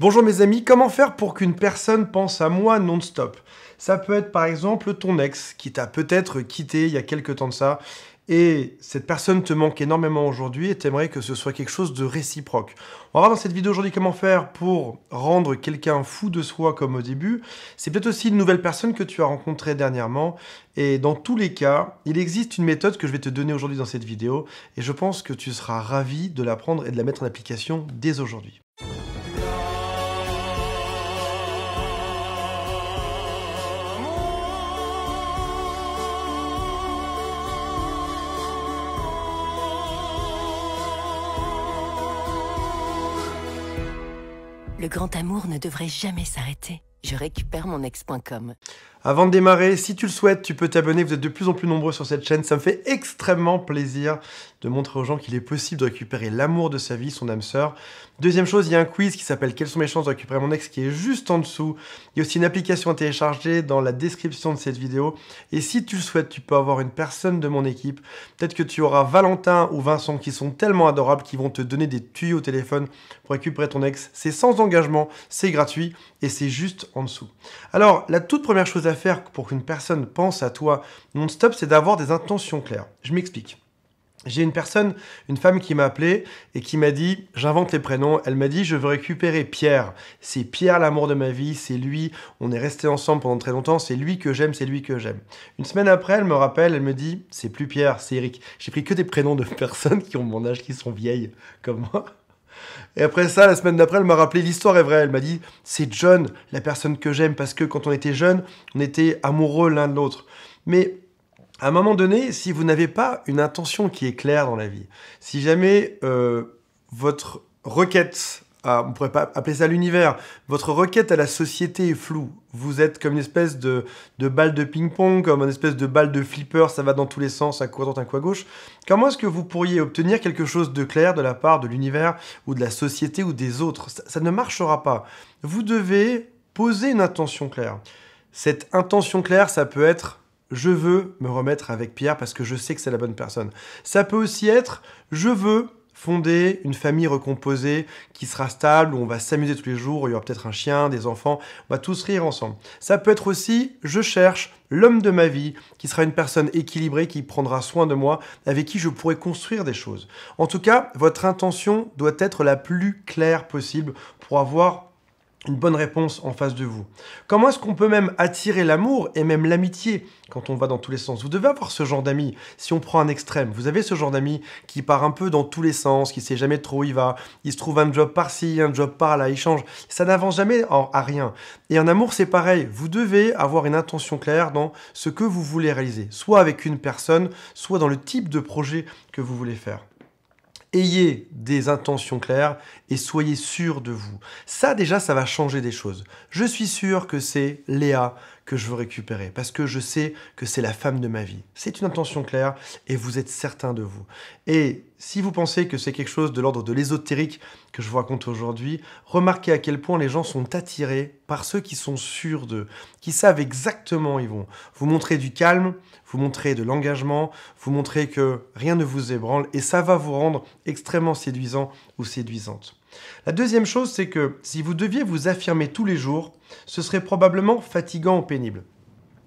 Bonjour mes amis, comment faire pour qu'une personne pense à moi non-stop Ça peut être par exemple ton ex qui t'a peut-être quitté il y a quelques temps de ça et cette personne te manque énormément aujourd'hui et t'aimerais que ce soit quelque chose de réciproque. On va voir dans cette vidéo aujourd'hui comment faire pour rendre quelqu'un fou de soi comme au début. C'est peut-être aussi une nouvelle personne que tu as rencontrée dernièrement et dans tous les cas, il existe une méthode que je vais te donner aujourd'hui dans cette vidéo et je pense que tu seras ravi de l'apprendre et de la mettre en application dès aujourd'hui. Le grand amour ne devrait jamais s'arrêter. Je récupère mon ex.com. Avant de démarrer, si tu le souhaites, tu peux t'abonner, vous êtes de plus en plus nombreux sur cette chaîne, ça me fait extrêmement plaisir de montrer aux gens qu'il est possible de récupérer l'amour de sa vie, son âme sœur. Deuxième chose, il y a un quiz qui s'appelle Quelles sont mes chances de récupérer mon ex qui est juste en dessous. Il y a aussi une application à télécharger dans la description de cette vidéo. Et si tu le souhaites, tu peux avoir une personne de mon équipe. Peut-être que tu auras Valentin ou Vincent qui sont tellement adorables qui vont te donner des tuyaux au téléphone pour récupérer ton ex. C'est sans engagement, c'est gratuit et c'est juste en dessous. Alors, la toute première chose à faire pour qu'une personne pense à toi non-stop, c'est d'avoir des intentions claires. Je m'explique. J'ai une personne, une femme qui m'a appelé et qui m'a dit, j'invente les prénoms, elle m'a dit je veux récupérer Pierre. C'est Pierre l'amour de ma vie, c'est lui, on est resté ensemble pendant très longtemps, c'est lui que j'aime, c'est lui que j'aime. Une semaine après, elle me rappelle, elle me dit c'est plus Pierre, c'est Eric. J'ai pris que des prénoms de personnes qui ont mon âge, qui sont vieilles comme moi. Et après ça, la semaine d'après, elle m'a rappelé l'histoire est vraie. Elle m'a dit c'est John, la personne que j'aime, parce que quand on était jeune, on était amoureux l'un de l'autre. Mais à un moment donné, si vous n'avez pas une intention qui est claire dans la vie, si jamais euh, votre requête, ah, on pourrait pas appeler ça l'univers, votre requête à la société est floue, vous êtes comme une espèce de, balle de ping-pong, comme une espèce de balle de flipper, ça va dans tous les sens, ça court à un coup à gauche. Comment est-ce que vous pourriez obtenir quelque chose de clair de la part de l'univers ou de la société ou des autres ça ne marchera pas. Vous devez poser une intention claire. Cette intention claire, ça peut être je veux me remettre avec Pierre parce que je sais que c'est la bonne personne. Ça peut aussi être je veux fonder une famille recomposée qui sera stable, où on va s'amuser tous les jours, il y aura peut-être un chien, des enfants, on va tous rire ensemble. Ça peut être aussi, je cherche l'homme de ma vie, qui sera une personne équilibrée, qui prendra soin de moi, avec qui je pourrai construire des choses. En tout cas, votre intention doit être la plus claire possible pour avoir une bonne réponse en face de vous. Comment est-ce qu'on peut même attirer l'amour et même l'amitié quand on va dans tous les sens Vous devez avoir ce genre d'amis. Si on prend un extrême, vous avez ce genre d'amis qui part un peu dans tous les sens, qui sait jamais trop où il va, il se trouve un job par-ci, un job par-là, il change. Ça n'avance jamais à rien. Et en amour, c'est pareil. Vous devez avoir une intention claire dans ce que vous voulez réaliser, soit avec une personne, soit dans le type de projet que vous voulez faire. Ayez des intentions claires et soyez sûr de vous. Ça déjà, ça va changer des choses. Je suis sûr que c'est Léa que je veux récupérer, parce que je sais que c'est la femme de ma vie. C'est une intention claire et vous êtes certain de vous. Et si vous pensez que c'est quelque chose de l'ordre de l'ésotérique que je vous raconte aujourd'hui, remarquez à quel point les gens sont attirés par ceux qui sont sûrs d'eux, qui savent exactement où ils vont. Vous montrez du calme, vous montrez de l'engagement, vous montrez que rien ne vous ébranle et ça va vous rendre extrêmement séduisant ou séduisante. La deuxième chose, c'est que si vous deviez vous affirmer tous les jours, ce serait probablement fatigant ou pénible.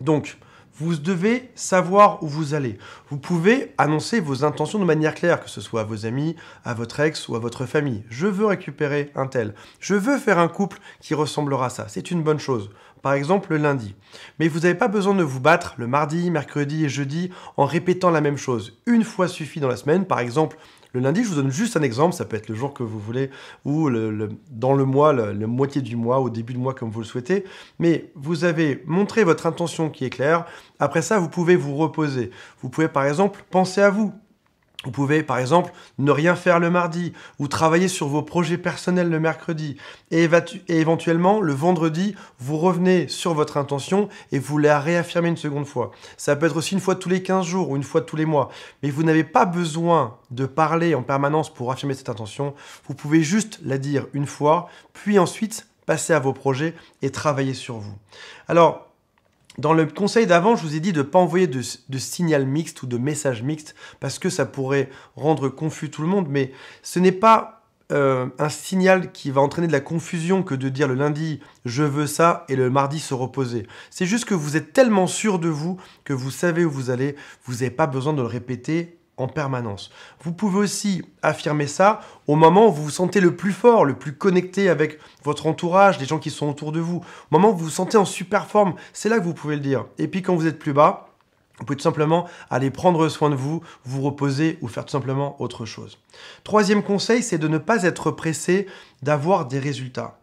Donc, vous devez savoir où vous allez. Vous pouvez annoncer vos intentions de manière claire, que ce soit à vos amis, à votre ex ou à votre famille. Je veux récupérer un tel. Je veux faire un couple qui ressemblera à ça. C'est une bonne chose. Par exemple, le lundi. Mais vous n'avez pas besoin de vous battre le mardi, mercredi et jeudi en répétant la même chose. Une fois suffit dans la semaine. Par exemple, le lundi, je vous donne juste un exemple, ça peut être le jour que vous voulez, ou le, dans le mois, le, le, moitié du mois, au début du mois, comme vous le souhaitez. Mais vous avez montré votre intention qui est claire. Après ça, vous pouvez vous reposer. Vous pouvez par exemple penser à vous, vous pouvez par exemple ne rien faire le mardi ou travailler sur vos projets personnels le mercredi et, éventuellement le vendredi vous revenez sur votre intention et vous la réaffirmez une seconde fois. Ça peut être aussi une fois tous les 15 jours ou une fois tous les mois. Mais vous n'avez pas besoin de parler en permanence pour affirmer cette intention. Vous pouvez juste la dire une fois puis ensuite passer à vos projets et travailler sur vous. Alors dans le conseil d'avant, je vous ai dit de ne pas envoyer de, signal mixte ou de message mixte parce que ça pourrait rendre confus tout le monde, mais ce n'est pas euh, un signal qui va entraîner de la confusion que de dire le lundi je veux ça et le mardi se reposer. C'est juste que vous êtes tellement sûr de vous que vous savez où vous allez, vous n'avez pas besoin de le répéter en permanence. Vous pouvez aussi affirmer ça au moment où vous vous sentez le plus fort, le plus connecté avec votre entourage, les gens qui sont autour de vous. Au moment où vous vous sentez en super forme, c'est là que vous pouvez le dire. Et puis quand vous êtes plus bas, vous pouvez tout simplement aller prendre soin de vous, vous reposer ou faire tout simplement autre chose. Troisième conseil, c'est de ne pas être pressé d'avoir des résultats.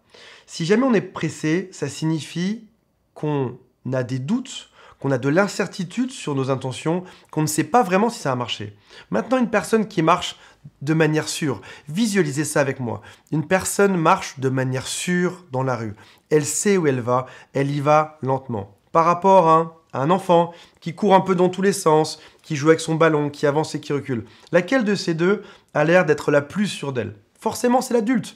Si jamais on est pressé, ça signifie qu'on a des doutes, qu'on a de l'incertitude sur nos intentions, qu'on ne sait pas vraiment si ça a marché. Maintenant, une personne qui marche de manière sûre, visualisez ça avec moi. Une personne marche de manière sûre dans la rue. Elle sait où elle va, elle y va lentement. Par rapport à un, enfant qui court un peu dans tous les sens, qui joue avec son ballon, qui avance et qui recule, laquelle de ces deux a l'air d'être la plus sûre d'elle Forcément, c'est l'adulte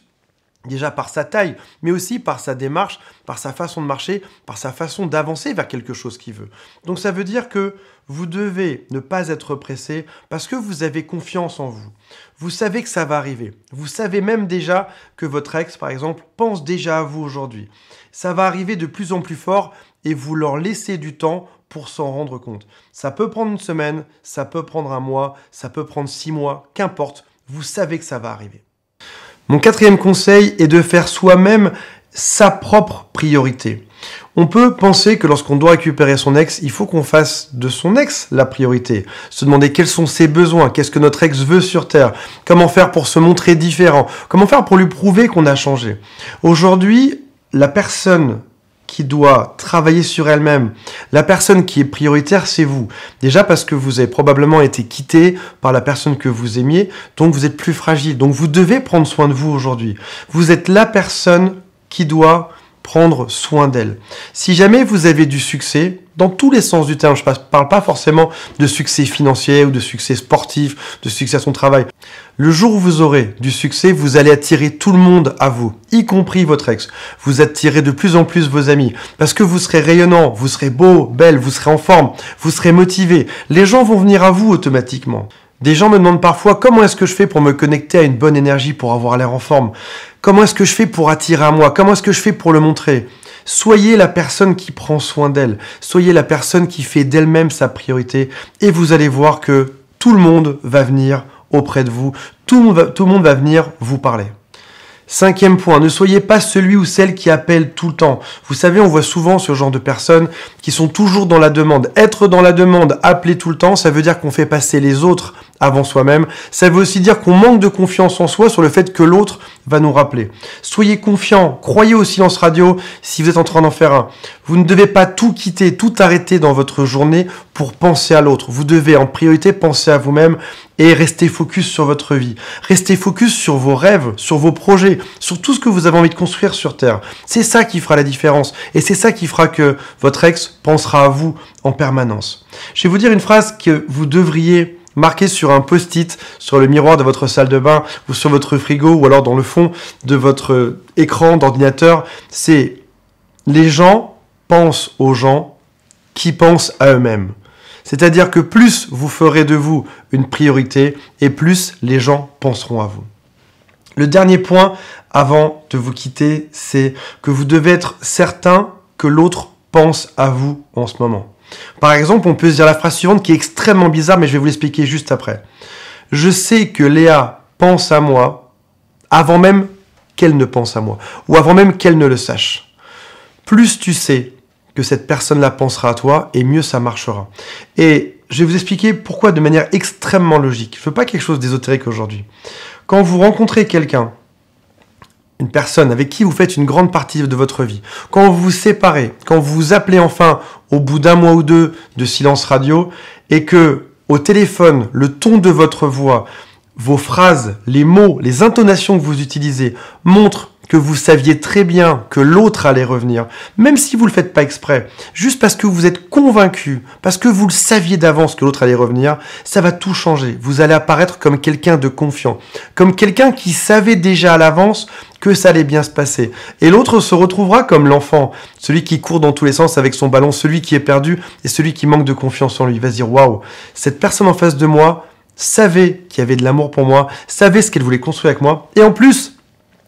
déjà par sa taille, mais aussi par sa démarche, par sa façon de marcher, par sa façon d'avancer vers quelque chose qu'il veut. Donc ça veut dire que vous devez ne pas être pressé parce que vous avez confiance en vous. Vous savez que ça va arriver. Vous savez même déjà que votre ex, par exemple, pense déjà à vous aujourd'hui. Ça va arriver de plus en plus fort et vous leur laissez du temps pour s'en rendre compte. Ça peut prendre une semaine, ça peut prendre un mois, ça peut prendre six mois, qu'importe, vous savez que ça va arriver. Mon quatrième conseil est de faire soi-même sa propre priorité. On peut penser que lorsqu'on doit récupérer son ex, il faut qu'on fasse de son ex la priorité. Se demander quels sont ses besoins, qu'est-ce que notre ex veut sur Terre, comment faire pour se montrer différent, comment faire pour lui prouver qu'on a changé. Aujourd'hui, la personne qui doit travailler sur elle-même, la personne qui est prioritaire, c'est vous. Déjà parce que vous avez probablement été quitté par la personne que vous aimiez, donc vous êtes plus fragile. Donc vous devez prendre soin de vous aujourd'hui. Vous êtes la personne qui doit prendre soin d'elle. Si jamais vous avez du succès, dans tous les sens du terme. Je ne parle pas forcément de succès financier ou de succès sportif, de succès à son travail. Le jour où vous aurez du succès, vous allez attirer tout le monde à vous, y compris votre ex. Vous attirez de plus en plus vos amis parce que vous serez rayonnant, vous serez beau, belle, vous serez en forme, vous serez motivé. Les gens vont venir à vous automatiquement. Des gens me demandent parfois comment est-ce que je fais pour me connecter à une bonne énergie, pour avoir l'air en forme. Comment est-ce que je fais pour attirer à moi Comment est-ce que je fais pour le montrer Soyez la personne qui prend soin d'elle. Soyez la personne qui fait d'elle-même sa priorité. Et vous allez voir que tout le monde va venir auprès de vous. Tout le monde va, venir vous parler. Cinquième point, ne soyez pas celui ou celle qui appelle tout le temps. Vous savez, on voit souvent ce genre de personnes qui sont toujours dans la demande. Être dans la demande, appeler tout le temps, ça veut dire qu'on fait passer les autres avant soi-même. Ça veut aussi dire qu'on manque de confiance en soi sur le fait que l'autre va nous rappeler. Soyez confiants, croyez au silence radio si vous êtes en train d'en faire un. Vous ne devez pas tout quitter, tout arrêter dans votre journée pour penser à l'autre. Vous devez en priorité penser à vous-même et rester focus sur votre vie. Restez focus sur vos rêves, sur vos projets, sur tout ce que vous avez envie de construire sur Terre. C'est ça qui fera la différence et c'est ça qui fera que votre ex pensera à vous en permanence. Je vais vous dire une phrase que vous devriez Marquez sur un post-it, sur le miroir de votre salle de bain ou sur votre frigo ou alors dans le fond de votre euh, écran d'ordinateur. C'est les gens pensent aux gens qui pensent à eux-mêmes. C'est-à-dire que plus vous ferez de vous une priorité et plus les gens penseront à vous. Le dernier point avant de vous quitter, c'est que vous devez être certain que l'autre pense à vous en ce moment. Par exemple, on peut se dire la phrase suivante qui est extrêmement bizarre, mais je vais vous l'expliquer juste après. Je sais que Léa pense à moi avant même qu'elle ne pense à moi, ou avant même qu'elle ne le sache. Plus tu sais que cette personne-là pensera à toi, et mieux ça marchera. Et je vais vous expliquer pourquoi de manière extrêmement logique. Je ne veux pas quelque chose d'ésotérique aujourd'hui. Quand vous rencontrez quelqu'un une personne avec qui vous faites une grande partie de votre vie, quand vous vous séparez, quand vous vous appelez enfin au bout d'un mois ou deux de silence radio et que au téléphone, le ton de votre voix, vos phrases, les mots, les intonations que vous utilisez montrent que vous saviez très bien que l'autre allait revenir, même si vous ne le faites pas exprès, juste parce que vous êtes convaincu, parce que vous le saviez d'avance que l'autre allait revenir, ça va tout changer. Vous allez apparaître comme quelqu'un de confiant, comme quelqu'un qui savait déjà à l'avance que ça allait bien se passer. Et l'autre se retrouvera comme l'enfant, celui qui court dans tous les sens avec son ballon, celui qui est perdu et celui qui manque de confiance en lui. Il va se dire, waouh, cette personne en face de moi savait qu'il y avait de l'amour pour moi, savait ce qu'elle voulait construire avec moi, et en plus,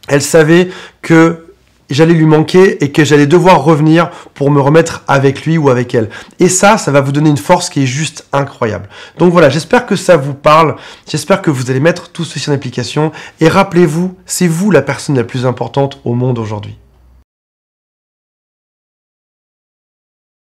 elle savait que j'allais lui manquer et que j'allais devoir revenir pour me remettre avec lui ou avec elle. Et ça, ça va vous donner une force qui est juste incroyable. Donc voilà, j'espère que ça vous parle, j'espère que vous allez mettre tout ceci en application et rappelez-vous, c'est vous la personne la plus importante au monde aujourd'hui.